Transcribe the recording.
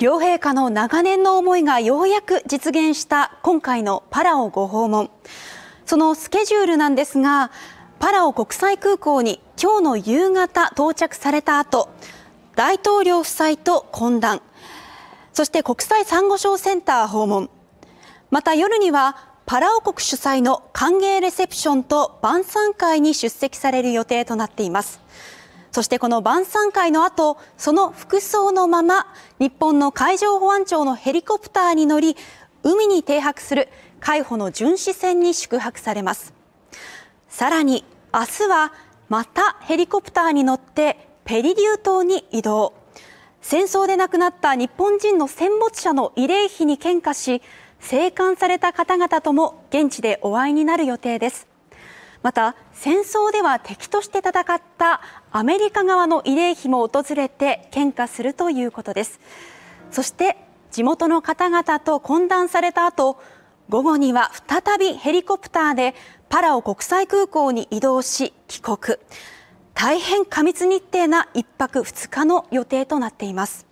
両陛下の長年の思いがようやく実現した今回のパラオご訪問そのスケジュールなんですがパラオ国際空港に今日の夕方到着された後大統領夫妻と懇談そして国際サンゴ礁センター訪問また夜にはパラオ国主催の歓迎レセプションと晩餐会に出席される予定となっていますそしてこの晩餐会の後、その服装のまま、日本の海上保安庁のヘリコプターに乗り、海に停泊する海保の巡視船に宿泊されます。さらに、明日はまたヘリコプターに乗ってペリリュー島に移動。戦争で亡くなった日本人の戦没者の慰霊碑に献花し、生還された方々とも現地でお会いになる予定です。また戦争では敵として戦ったアメリカ側の慰霊碑も訪れて献花するということですそして地元の方々と懇談された後午後には再びヘリコプターでパラオ国際空港に移動し帰国大変過密日程な1泊2日の予定となっています